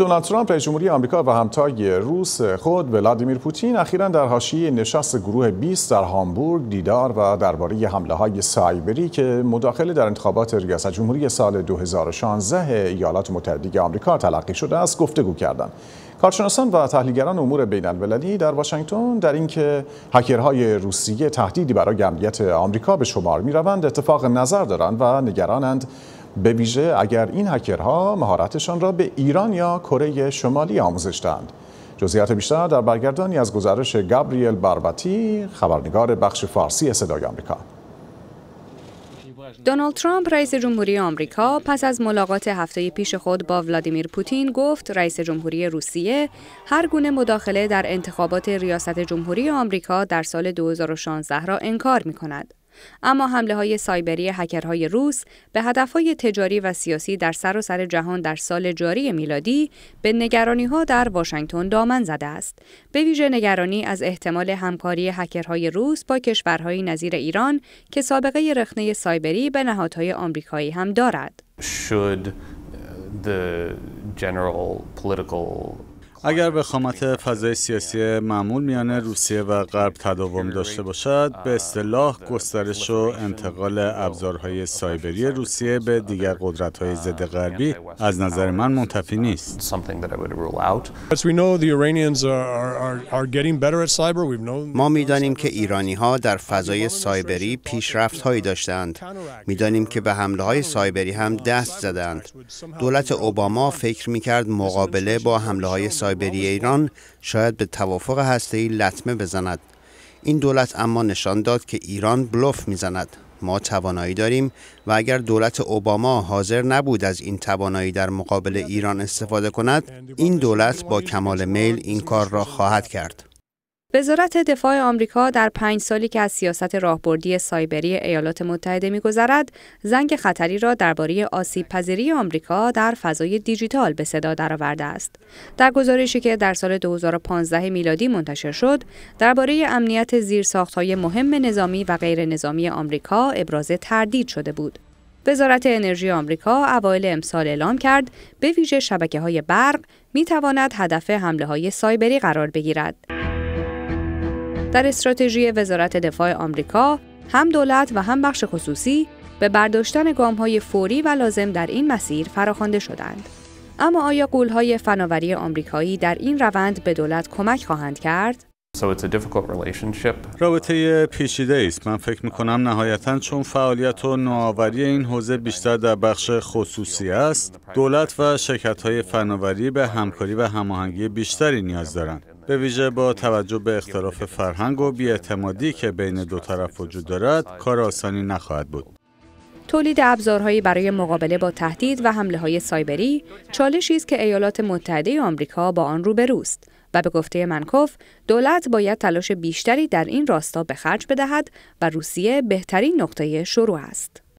دونالد ترامپ رئیس جمهوری آمریکا و همتای روس خود ولادیمیر پوتین اخیرا در حاشیه نشست گروه 20 در هامبورگ دیدار و درباره حمله های سایبری که مداخله در انتخابات ریاست جمهوری سال 2016 ایالات متحده آمریکا تلقی شده است گفتگو کردند. کارشناسان و تحلیلگران امور بین المللی در واشنگتن در اینکه هکرهای روسیه تهدیدی برای امنیت آمریکا به شمار می اتفاق نظر دارند و نگرانند به ویژه اگر این هکرها مهارتشان را به ایران یا کره شمالی آموزش دهند جزئیات بیشتر در برگردانی از گزارش گابریل بارباتی خبرنگار بخش فارسی صدای آمریکا دونالد ترامپ رئیس جمهوری آمریکا پس از ملاقات هفته پیش خود با ولادیمیر پوتین گفت رئیس جمهوری روسیه هر گونه مداخله در انتخابات ریاست جمهوری آمریکا در سال 2016 را انکار می کند. اما حمله های سایبری هکرهای روس به هدفهای تجاری و سیاسی در سراسر سر جهان در سال جاری میلادی به نگرانی ها در واشنگتن دامن زده است. به ویژه نگرانی از احتمال همکاری هکرهای روس با کشورهای نظیر ایران که سابقه رخنه سایبری به نهادهای آمریکایی هم دارد. Should اگر به خامت فضای سیاسی معمول میان روسیه و غرب تداوم داشته باشد به اصطلاح گسترش و انتقال ابزارهای سایبری روسیه به دیگر قدرت‌های ضد غربی از نظر من منتفی نیست ما میدانیم که ایرانی ها در فضای سایبری پیشرفت هایی داشتند میدانیم که به حمله های سایبری هم دست زدند دولت اوباما فکر می کرد مقابله با حمله های سایبری سایبری ایران شاید به توافق ای لطمه بزند این دولت اما نشان داد که ایران بلوف میزند ما توانایی داریم و اگر دولت اوباما حاضر نبود از این توانایی در مقابل ایران استفاده کند این دولت با کمال میل این کار را خواهد کرد وزارت دفاع آمریکا در پنج سالی که از سیاست راهبردی سایبری ایالات متحده میگذرد زنگ خطری را درباره آسیب پذیری آمریکا در فضای دیجیتال به صدا درآورده است در گزارشی که در سال 2015 میلادی منتشر شد درباره امنیت زیرساختهای مهم نظامی و غیر نظامی آمریکا ابراز تردید شده بود وزارت انرژی آمریکا اوایل امسال اعلام کرد به ویژه شبکه های برق می هدف حمله های سایبری قرار بگیرد. در استراتژی وزارت دفاع آمریکا هم دولت و هم بخش خصوصی به برداشتن های فوری و لازم در این مسیر فراخوانده شدند. اما آیا های فناوری آمریکایی در این روند به دولت کمک خواهند کرد؟ رابطه پیچیده است. من فکر می کنم نهایتا چون فعالیت و نوآوری این حوزه بیشتر در بخش خصوصی است، دولت و شرکت های فناوری به همکاری و هماهنگی بیشتری نیاز دارند. به ویژه با توجه به اختلاف فرهنگ و بیاعتمادی که بین دو طرف وجود دارد کار آسانی نخواهد بود تولید ابزارهایی برای مقابله با تهدید و حمله های سایبری چالشی است که ایالات متحده آمریکا با آن روبروست و به گفته منکوف دولت باید تلاش بیشتری در این راستا به خرج بدهد و روسیه بهترین نقطه شروع است.